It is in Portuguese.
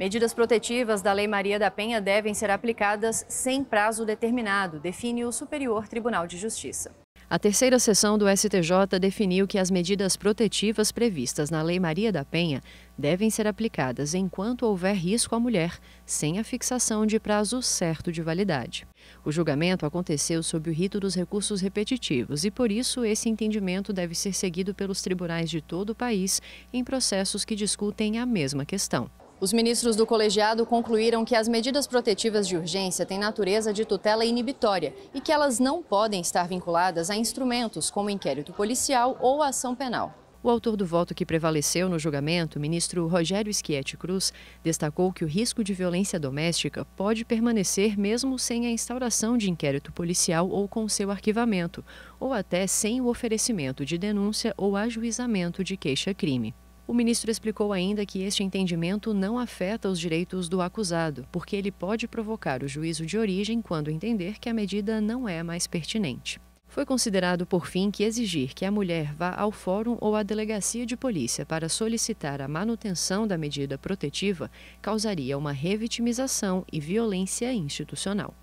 Medidas protetivas da Lei Maria da Penha devem ser aplicadas sem prazo determinado, define o Superior Tribunal de Justiça. A terceira sessão do STJ definiu que as medidas protetivas previstas na Lei Maria da Penha devem ser aplicadas enquanto houver risco à mulher, sem a fixação de prazo certo de validade. O julgamento aconteceu sob o rito dos recursos repetitivos e, por isso, esse entendimento deve ser seguido pelos tribunais de todo o país em processos que discutem a mesma questão. Os ministros do colegiado concluíram que as medidas protetivas de urgência têm natureza de tutela inibitória e que elas não podem estar vinculadas a instrumentos como inquérito policial ou ação penal. O autor do voto que prevaleceu no julgamento, ministro Rogério Schietti Cruz, destacou que o risco de violência doméstica pode permanecer mesmo sem a instauração de inquérito policial ou com seu arquivamento, ou até sem o oferecimento de denúncia ou ajuizamento de queixa-crime. O ministro explicou ainda que este entendimento não afeta os direitos do acusado, porque ele pode provocar o juízo de origem quando entender que a medida não é mais pertinente. Foi considerado, por fim, que exigir que a mulher vá ao fórum ou à delegacia de polícia para solicitar a manutenção da medida protetiva causaria uma revitimização e violência institucional.